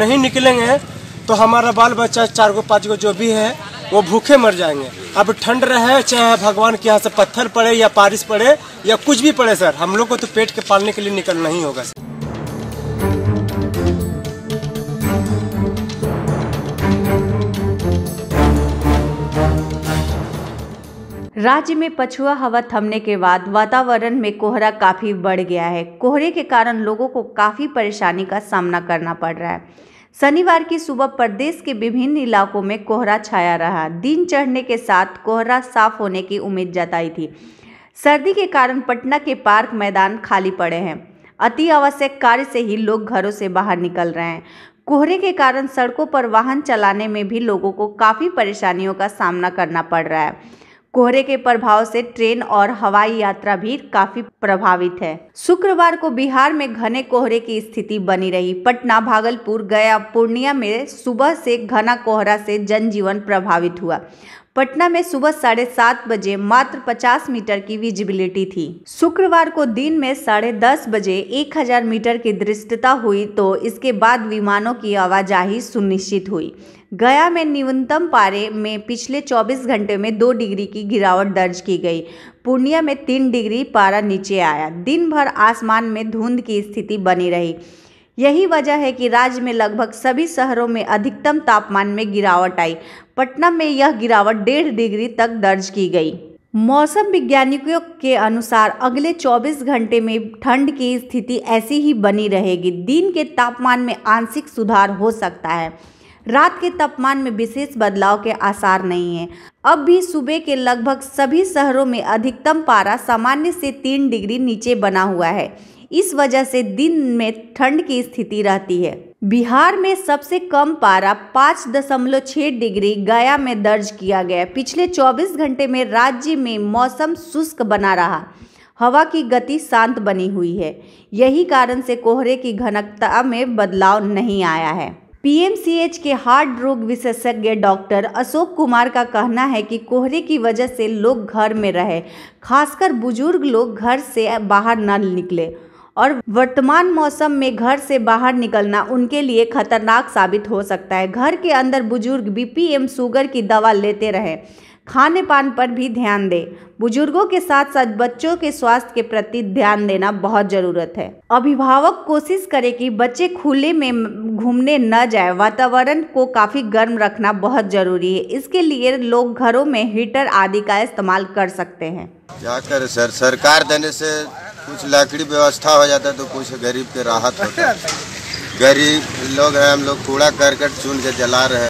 नहीं निकलेंगे तो हमारा बाल बच्चा चार गो पाँच गो जो भी है वो भूखे मर जाएंगे अब ठंड रहे चाहे भगवान के यहाँ से पत्थर पड़े या बारिश पड़े या कुछ भी पड़े सर हम लोग को तो पेट के पालने के लिए निकलना ही होगा सर राज्य में पछुआ हवा थमने के बाद वातावरण में कोहरा काफ़ी बढ़ गया है कोहरे के कारण लोगों को काफ़ी परेशानी का सामना करना पड़ रहा है शनिवार की सुबह प्रदेश के विभिन्न इलाकों में कोहरा छाया रहा दिन चढ़ने के साथ कोहरा साफ होने की उम्मीद जताई थी सर्दी के कारण पटना के पार्क मैदान खाली पड़े हैं अति आवश्यक कार्य से ही लोग घरों से बाहर निकल रहे हैं कोहरे के कारण सड़कों पर वाहन चलाने में भी लोगों को काफ़ी परेशानियों का सामना करना पड़ रहा है कोहरे के प्रभाव से ट्रेन और हवाई यात्रा भी काफी प्रभावित है शुक्रवार को बिहार में घने कोहरे की स्थिति बनी रही पटना भागलपुर गया पूर्णिया में सुबह से घना कोहरा से जनजीवन प्रभावित हुआ पटना में सुबह साढ़े सात बजे मात्र 50 मीटर की विजिबिलिटी थी शुक्रवार को दिन में साढ़े दस बजे 1000 मीटर की दृष्टता हुई तो इसके बाद विमानों की आवाजाही सुनिश्चित हुई गया में न्यूनतम पारे में पिछले 24 घंटे में दो डिग्री की गिरावट दर्ज की गई पूर्णिया में तीन डिग्री पारा नीचे आया दिन भर आसमान में धुंध की स्थिति बनी रही यही वजह है कि राज्य में लगभग सभी शहरों में अधिकतम तापमान में गिरावट आई पटना में यह गिरावट डेढ़ डिग्री तक दर्ज की गई मौसम वैज्ञानिकों के अनुसार अगले 24 घंटे में ठंड की स्थिति ऐसी ही बनी रहेगी दिन के तापमान में आंशिक सुधार हो सकता है रात के तापमान में विशेष बदलाव के आसार नहीं है अब भी सुबह के लगभग सभी शहरों में अधिकतम पारा सामान्य से तीन डिग्री नीचे बना हुआ है इस वजह से दिन में ठंड की स्थिति रहती है बिहार में सबसे कम पारा पाँच दशमलव छः डिग्री गया में दर्ज किया गया पिछले 24 घंटे में राज्य में मौसम शुष्क बना रहा हवा की गति शांत बनी हुई है यही कारण से कोहरे की घनकता में बदलाव नहीं आया है पीएमसीएच के हार्ट रोग विशेषज्ञ डॉक्टर अशोक कुमार का कहना है कि कोहरे की वजह से लोग घर में रहे खासकर बुजुर्ग लोग घर से बाहर न निकले और वर्तमान मौसम में घर से बाहर निकलना उनके लिए खतरनाक साबित हो सकता है घर के अंदर बुजुर्ग एम शुगर की दवा लेते रहें खाने पान पर भी ध्यान दें बुजुर्गों के साथ साथ बच्चों के स्वास्थ्य के प्रति ध्यान देना बहुत ज़रूरत है अभिभावक कोशिश करें कि बच्चे खुले में घूमने न जाए वातावरण को काफ़ी गर्म रखना बहुत ज़रूरी है इसके लिए लोग घरों में हीटर आदि का इस्तेमाल कर सकते हैं करें सर सरकार देने से कुछ लकड़ी व्यवस्था हो जाता तो कुछ गरीब के राहत होता गरीब लोग हैं हम लोग कूड़ा करकट चुन के जला रहे